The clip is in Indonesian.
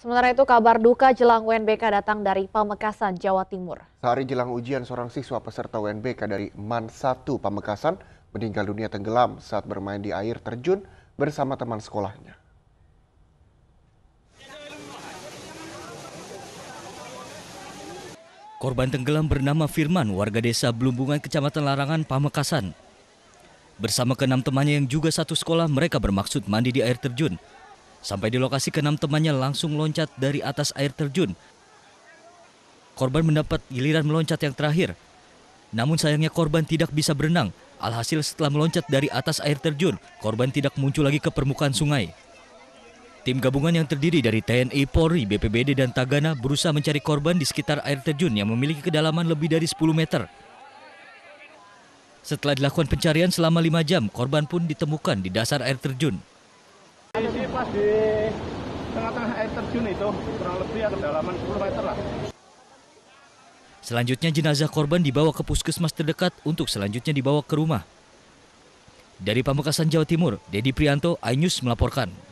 Sementara itu kabar duka jelang UNBK datang dari Pamekasan, Jawa Timur. Sehari jelang ujian seorang siswa peserta UNBK dari MAN 1 Pamekasan meninggal dunia tenggelam saat bermain di air terjun bersama teman sekolahnya. Korban tenggelam bernama Firman, warga desa Blumbungan, Kecamatan Larangan, Pamekasan. Bersama keenam temannya yang juga satu sekolah, mereka bermaksud mandi di air terjun Sampai di lokasi, keenam temannya langsung loncat dari atas air terjun. Korban mendapat giliran meloncat yang terakhir. Namun sayangnya korban tidak bisa berenang. Alhasil setelah meloncat dari atas air terjun, korban tidak muncul lagi ke permukaan sungai. Tim gabungan yang terdiri dari TNI, Polri, BPBD, dan Tagana berusaha mencari korban di sekitar air terjun yang memiliki kedalaman lebih dari 10 meter. Setelah dilakukan pencarian selama 5 jam, korban pun ditemukan di dasar air terjun pas di tengah-tengah air terjun itu, kurang lebih ya kedalaman 10 meter lah. Selanjutnya jenazah korban dibawa ke puskesmas terdekat untuk selanjutnya dibawa ke rumah. Dari Pamekasan, Jawa Timur, Dedi Prianto, iNews melaporkan.